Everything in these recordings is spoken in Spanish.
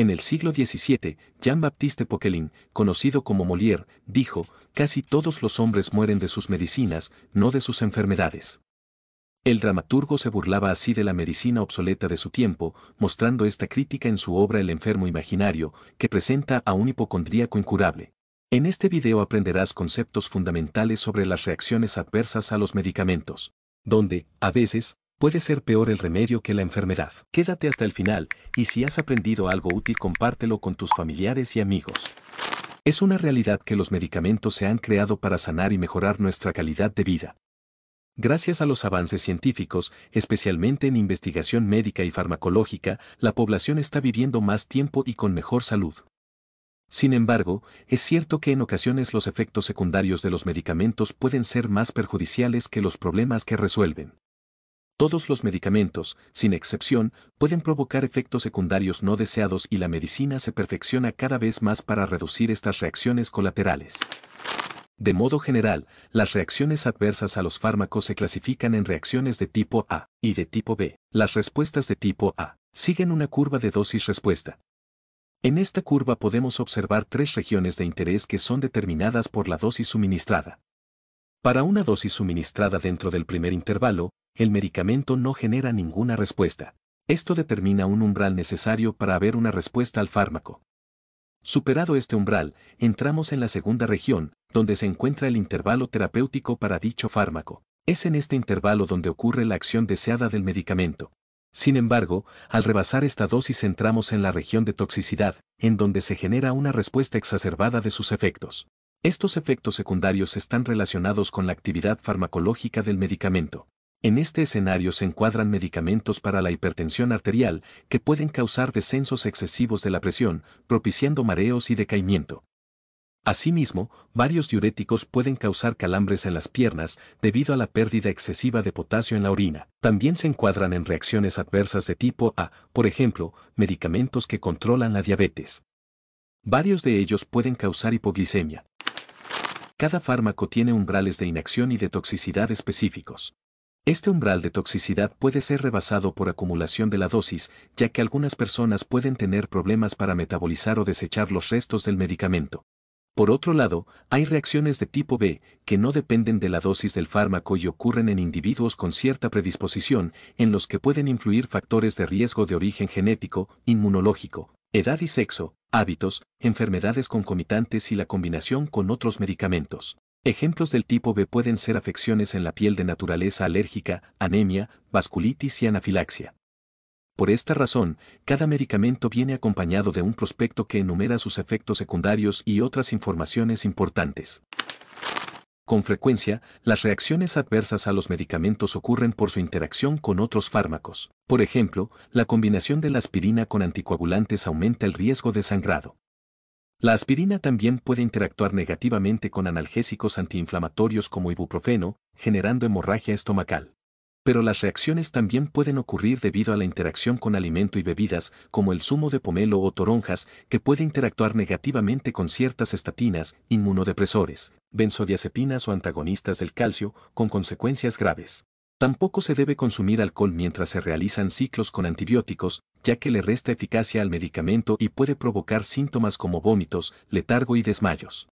En el siglo XVII, Jean-Baptiste Poquelin, conocido como Molière, dijo, casi todos los hombres mueren de sus medicinas, no de sus enfermedades. El dramaturgo se burlaba así de la medicina obsoleta de su tiempo, mostrando esta crítica en su obra El enfermo imaginario, que presenta a un hipocondríaco incurable. En este video aprenderás conceptos fundamentales sobre las reacciones adversas a los medicamentos, donde, a veces, puede ser peor el remedio que la enfermedad. Quédate hasta el final y si has aprendido algo útil compártelo con tus familiares y amigos. Es una realidad que los medicamentos se han creado para sanar y mejorar nuestra calidad de vida. Gracias a los avances científicos, especialmente en investigación médica y farmacológica, la población está viviendo más tiempo y con mejor salud. Sin embargo, es cierto que en ocasiones los efectos secundarios de los medicamentos pueden ser más perjudiciales que los problemas que resuelven. Todos los medicamentos, sin excepción, pueden provocar efectos secundarios no deseados y la medicina se perfecciona cada vez más para reducir estas reacciones colaterales. De modo general, las reacciones adversas a los fármacos se clasifican en reacciones de tipo A y de tipo B. Las respuestas de tipo A siguen una curva de dosis-respuesta. En esta curva podemos observar tres regiones de interés que son determinadas por la dosis suministrada. Para una dosis suministrada dentro del primer intervalo, el medicamento no genera ninguna respuesta. Esto determina un umbral necesario para haber una respuesta al fármaco. Superado este umbral, entramos en la segunda región, donde se encuentra el intervalo terapéutico para dicho fármaco. Es en este intervalo donde ocurre la acción deseada del medicamento. Sin embargo, al rebasar esta dosis entramos en la región de toxicidad, en donde se genera una respuesta exacerbada de sus efectos. Estos efectos secundarios están relacionados con la actividad farmacológica del medicamento. En este escenario se encuadran medicamentos para la hipertensión arterial que pueden causar descensos excesivos de la presión, propiciando mareos y decaimiento. Asimismo, varios diuréticos pueden causar calambres en las piernas debido a la pérdida excesiva de potasio en la orina. También se encuadran en reacciones adversas de tipo A, por ejemplo, medicamentos que controlan la diabetes. Varios de ellos pueden causar hipoglicemia. Cada fármaco tiene umbrales de inacción y de toxicidad específicos. Este umbral de toxicidad puede ser rebasado por acumulación de la dosis, ya que algunas personas pueden tener problemas para metabolizar o desechar los restos del medicamento. Por otro lado, hay reacciones de tipo B, que no dependen de la dosis del fármaco y ocurren en individuos con cierta predisposición, en los que pueden influir factores de riesgo de origen genético, inmunológico, edad y sexo, hábitos, enfermedades concomitantes y la combinación con otros medicamentos. Ejemplos del tipo B pueden ser afecciones en la piel de naturaleza alérgica, anemia, vasculitis y anafilaxia. Por esta razón, cada medicamento viene acompañado de un prospecto que enumera sus efectos secundarios y otras informaciones importantes. Con frecuencia, las reacciones adversas a los medicamentos ocurren por su interacción con otros fármacos. Por ejemplo, la combinación de la aspirina con anticoagulantes aumenta el riesgo de sangrado. La aspirina también puede interactuar negativamente con analgésicos antiinflamatorios como ibuprofeno, generando hemorragia estomacal. Pero las reacciones también pueden ocurrir debido a la interacción con alimento y bebidas, como el zumo de pomelo o toronjas, que puede interactuar negativamente con ciertas estatinas, inmunodepresores, benzodiazepinas o antagonistas del calcio, con consecuencias graves. Tampoco se debe consumir alcohol mientras se realizan ciclos con antibióticos, ya que le resta eficacia al medicamento y puede provocar síntomas como vómitos, letargo y desmayos.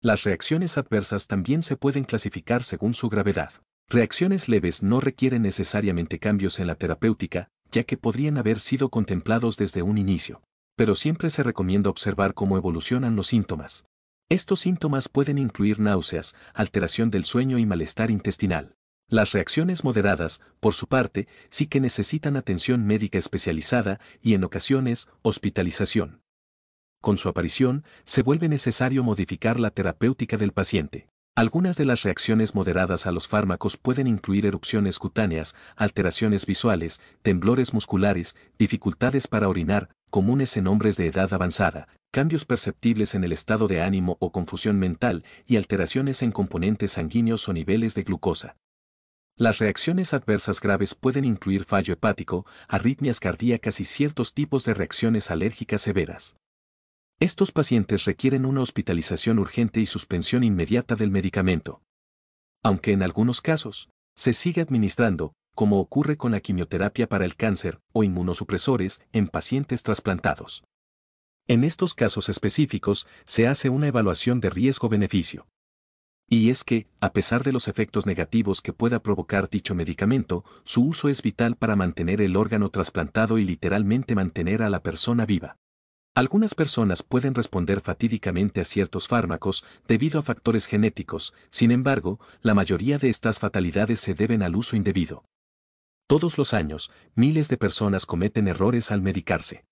Las reacciones adversas también se pueden clasificar según su gravedad. Reacciones leves no requieren necesariamente cambios en la terapéutica, ya que podrían haber sido contemplados desde un inicio, pero siempre se recomienda observar cómo evolucionan los síntomas. Estos síntomas pueden incluir náuseas, alteración del sueño y malestar intestinal. Las reacciones moderadas, por su parte, sí que necesitan atención médica especializada y en ocasiones hospitalización. Con su aparición, se vuelve necesario modificar la terapéutica del paciente. Algunas de las reacciones moderadas a los fármacos pueden incluir erupciones cutáneas, alteraciones visuales, temblores musculares, dificultades para orinar, comunes en hombres de edad avanzada, cambios perceptibles en el estado de ánimo o confusión mental y alteraciones en componentes sanguíneos o niveles de glucosa. Las reacciones adversas graves pueden incluir fallo hepático, arritmias cardíacas y ciertos tipos de reacciones alérgicas severas. Estos pacientes requieren una hospitalización urgente y suspensión inmediata del medicamento. Aunque en algunos casos, se sigue administrando, como ocurre con la quimioterapia para el cáncer o inmunosupresores en pacientes trasplantados. En estos casos específicos, se hace una evaluación de riesgo-beneficio. Y es que, a pesar de los efectos negativos que pueda provocar dicho medicamento, su uso es vital para mantener el órgano trasplantado y literalmente mantener a la persona viva. Algunas personas pueden responder fatídicamente a ciertos fármacos debido a factores genéticos, sin embargo, la mayoría de estas fatalidades se deben al uso indebido. Todos los años, miles de personas cometen errores al medicarse.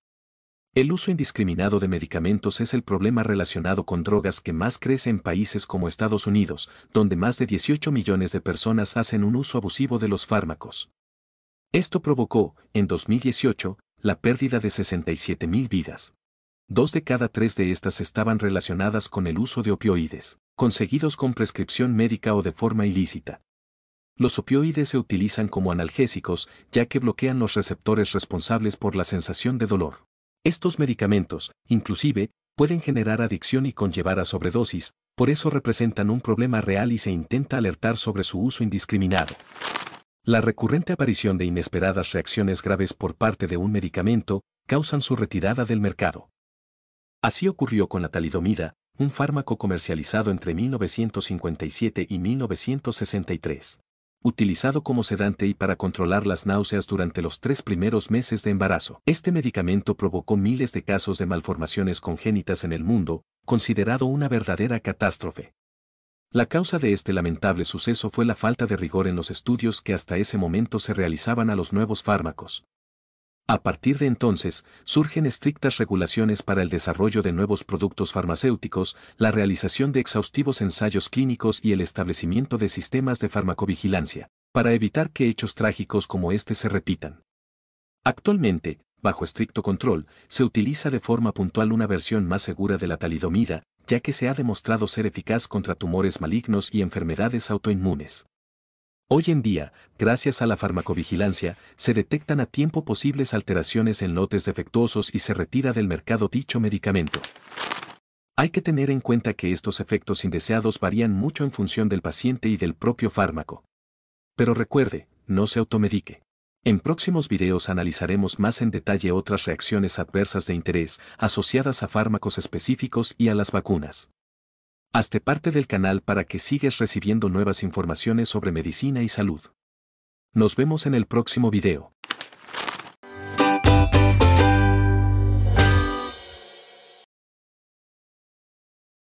El uso indiscriminado de medicamentos es el problema relacionado con drogas que más crece en países como Estados Unidos, donde más de 18 millones de personas hacen un uso abusivo de los fármacos. Esto provocó, en 2018, la pérdida de 67.000 vidas. Dos de cada tres de estas estaban relacionadas con el uso de opioides, conseguidos con prescripción médica o de forma ilícita. Los opioides se utilizan como analgésicos, ya que bloquean los receptores responsables por la sensación de dolor. Estos medicamentos, inclusive, pueden generar adicción y conllevar a sobredosis, por eso representan un problema real y se intenta alertar sobre su uso indiscriminado. La recurrente aparición de inesperadas reacciones graves por parte de un medicamento causan su retirada del mercado. Así ocurrió con la talidomida, un fármaco comercializado entre 1957 y 1963. Utilizado como sedante y para controlar las náuseas durante los tres primeros meses de embarazo, este medicamento provocó miles de casos de malformaciones congénitas en el mundo, considerado una verdadera catástrofe. La causa de este lamentable suceso fue la falta de rigor en los estudios que hasta ese momento se realizaban a los nuevos fármacos. A partir de entonces, surgen estrictas regulaciones para el desarrollo de nuevos productos farmacéuticos, la realización de exhaustivos ensayos clínicos y el establecimiento de sistemas de farmacovigilancia, para evitar que hechos trágicos como este se repitan. Actualmente, bajo estricto control, se utiliza de forma puntual una versión más segura de la talidomida, ya que se ha demostrado ser eficaz contra tumores malignos y enfermedades autoinmunes. Hoy en día, gracias a la farmacovigilancia, se detectan a tiempo posibles alteraciones en lotes defectuosos y se retira del mercado dicho medicamento. Hay que tener en cuenta que estos efectos indeseados varían mucho en función del paciente y del propio fármaco. Pero recuerde, no se automedique. En próximos videos analizaremos más en detalle otras reacciones adversas de interés asociadas a fármacos específicos y a las vacunas. Hazte parte del canal para que sigas recibiendo nuevas informaciones sobre medicina y salud. Nos vemos en el próximo video.